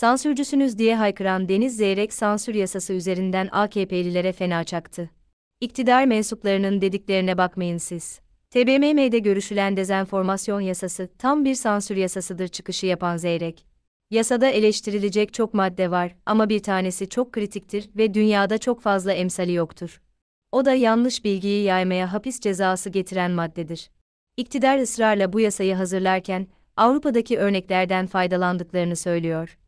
Sansürcüsünüz diye haykıran Deniz Zeyrek sansür yasası üzerinden AKP'lilere fena çaktı. İktidar mensuplarının dediklerine bakmayın siz. TBMM'de görüşülen dezenformasyon yasası tam bir sansür yasasıdır çıkışı yapan Zeyrek. Yasada eleştirilecek çok madde var ama bir tanesi çok kritiktir ve dünyada çok fazla emsali yoktur. O da yanlış bilgiyi yaymaya hapis cezası getiren maddedir. İktidar ısrarla bu yasayı hazırlarken Avrupa'daki örneklerden faydalandıklarını söylüyor.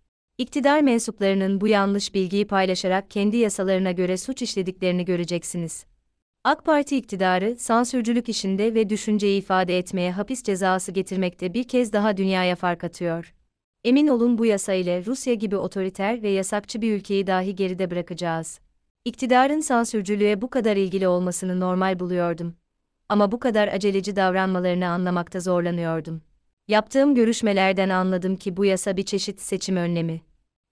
İktidar mensuplarının bu yanlış bilgiyi paylaşarak kendi yasalarına göre suç işlediklerini göreceksiniz. AK Parti iktidarı, sansürcülük işinde ve düşünceyi ifade etmeye hapis cezası getirmekte bir kez daha dünyaya fark atıyor. Emin olun bu yasa ile Rusya gibi otoriter ve yasakçı bir ülkeyi dahi geride bırakacağız. İktidarın sansürcülüğe bu kadar ilgili olmasını normal buluyordum. Ama bu kadar aceleci davranmalarını anlamakta zorlanıyordum. Yaptığım görüşmelerden anladım ki bu yasa bir çeşit seçim önlemi.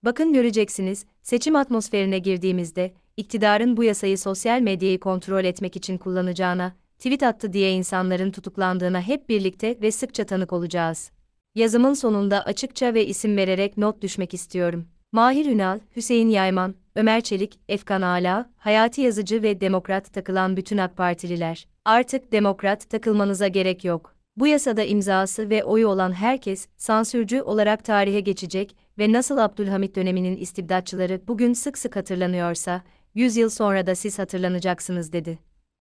Bakın göreceksiniz, seçim atmosferine girdiğimizde, iktidarın bu yasayı sosyal medyayı kontrol etmek için kullanacağına, tweet attı diye insanların tutuklandığına hep birlikte ve sıkça tanık olacağız. Yazımın sonunda açıkça ve isim vererek not düşmek istiyorum. Mahir Ünal, Hüseyin Yayman, Ömer Çelik, Efkan Ala, hayati yazıcı ve demokrat takılan bütün AK Partililer. Artık demokrat takılmanıza gerek yok. Bu yasada imzası ve oyu olan herkes sansürcü olarak tarihe geçecek ve nasıl Abdülhamit döneminin istibdatçıları bugün sık sık hatırlanıyorsa, yüz yıl sonra da siz hatırlanacaksınız dedi.